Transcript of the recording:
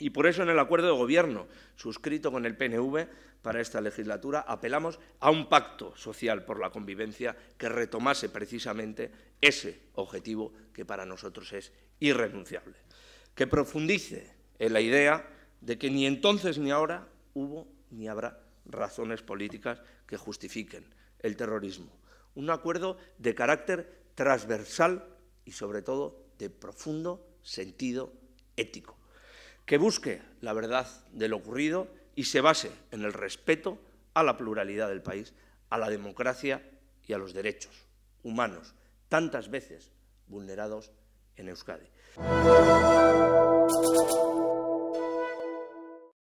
Y por eso en el acuerdo de gobierno suscrito con el PNV para esta legislatura apelamos a un pacto social por la convivencia que retomase precisamente ese objetivo que para nosotros es irrenunciable, que profundice en la idea de que ni entonces ni ahora hubo ni habrá razones políticas que justifiquen el terrorismo. Un acuerdo de carácter transversal y sobre todo de profundo sentido ético que busque la verdad de lo ocurrido y se base en el respeto a la pluralidad del país, a la democracia y a los derechos humanos, tantas veces vulnerados en Euskadi.